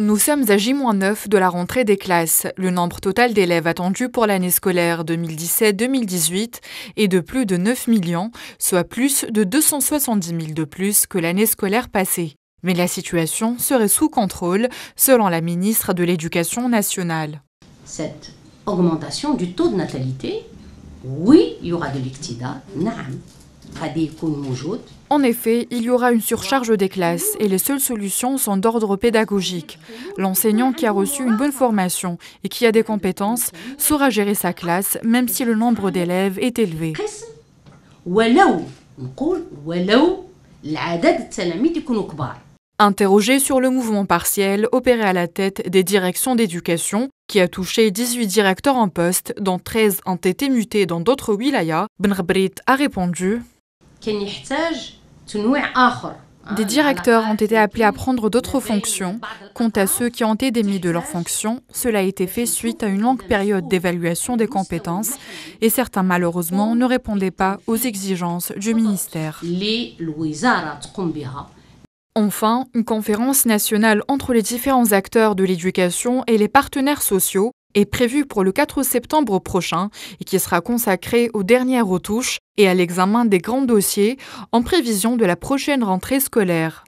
Nous sommes à J-9 de la rentrée des classes. Le nombre total d'élèves attendus pour l'année scolaire 2017-2018 est de plus de 9 millions, soit plus de 270 000 de plus que l'année scolaire passée. Mais la situation serait sous contrôle, selon la ministre de l'Éducation nationale. Cette augmentation du taux de natalité, oui, il y aura de l'ictida, en effet, il y aura une surcharge des classes et les seules solutions sont d'ordre pédagogique. L'enseignant qui a reçu une bonne formation et qui a des compétences saura gérer sa classe même si le nombre d'élèves est élevé. Interrogé sur le mouvement partiel opéré à la tête des directions d'éducation, qui a touché 18 directeurs en poste, dont 13 ont été mutés dans d'autres wilayas, Ben a répondu hein, des directeurs ont été appelés à prendre d'autres fonctions. Quant à ceux qui ont été démis de leurs fonctions, cela a été fait suite à une longue période d'évaluation des compétences et certains malheureusement ne répondaient pas aux exigences du ministère. Enfin, une conférence nationale entre les différents acteurs de l'éducation et les partenaires sociaux est prévue pour le 4 septembre prochain et qui sera consacrée aux dernières retouches et à l'examen des grands dossiers en prévision de la prochaine rentrée scolaire.